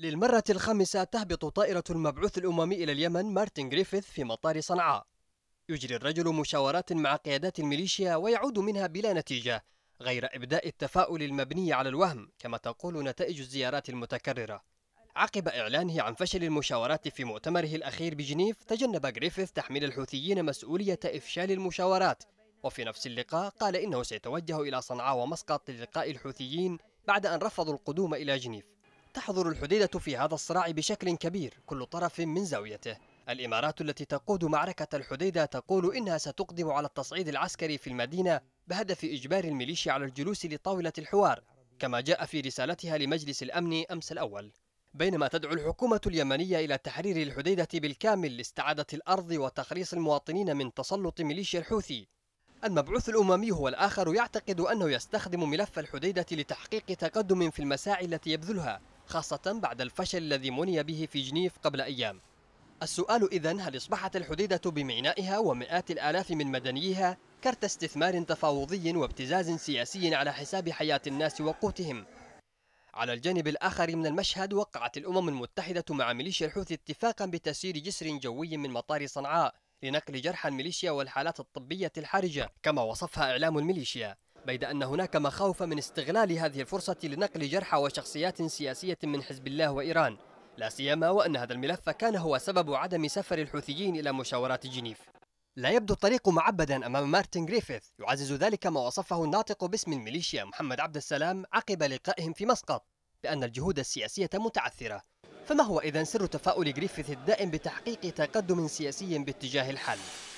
للمرة الخامسة تهبط طائرة المبعوث الأممي إلى اليمن مارتن جريفيث في مطار صنعاء يجري الرجل مشاورات مع قيادات الميليشيا ويعود منها بلا نتيجة غير إبداء التفاؤل المبني على الوهم كما تقول نتائج الزيارات المتكررة عقب إعلانه عن فشل المشاورات في مؤتمره الأخير بجنيف تجنب جريفيث تحميل الحوثيين مسؤولية إفشال المشاورات وفي نفس اللقاء قال إنه سيتوجه إلى صنعاء ومسقط للقاء الحوثيين بعد أن رفضوا القدوم إلى جنيف تحظر الحديدة في هذا الصراع بشكل كبير كل طرف من زاويته الإمارات التي تقود معركة الحديدة تقول إنها ستقدم على التصعيد العسكري في المدينة بهدف إجبار الميليشيا على الجلوس لطاولة الحوار كما جاء في رسالتها لمجلس الأمن أمس الأول بينما تدعو الحكومة اليمنية إلى تحرير الحديدة بالكامل لاستعادة الأرض وتخليص المواطنين من تسلط ميليشيا الحوثي المبعوث الأممي هو الآخر يعتقد أنه يستخدم ملف الحديدة لتحقيق تقدم في المساعي التي يبذلها خاصة بعد الفشل الذي مني به في جنيف قبل أيام السؤال إذا هل أصبحت الحديدة بمينائها ومئات الآلاف من مدنيها كرت استثمار تفاوضي وابتزاز سياسي على حساب حياة الناس وقوتهم على الجانب الآخر من المشهد وقعت الأمم المتحدة مع ميليشيا الحوثي اتفاقا بتسيير جسر جوي من مطار صنعاء لنقل جرحى الميليشيا والحالات الطبية الحرجة كما وصفها إعلام الميليشيا بيد أن هناك مخاوف من استغلال هذه الفرصة لنقل جرحى وشخصيات سياسية من حزب الله وإيران لا سيما وأن هذا الملف كان هو سبب عدم سفر الحوثيين إلى مشاورات جنيف لا يبدو الطريق معبدا أمام مارتن جريفيث يعزز ذلك ما وصفه الناطق باسم الميليشيا محمد عبد السلام عقب لقائهم في مسقط بأن الجهود السياسية متعثرة فما هو إذا سر تفاؤل جريفيث الدائم بتحقيق تقدم سياسي باتجاه الحل؟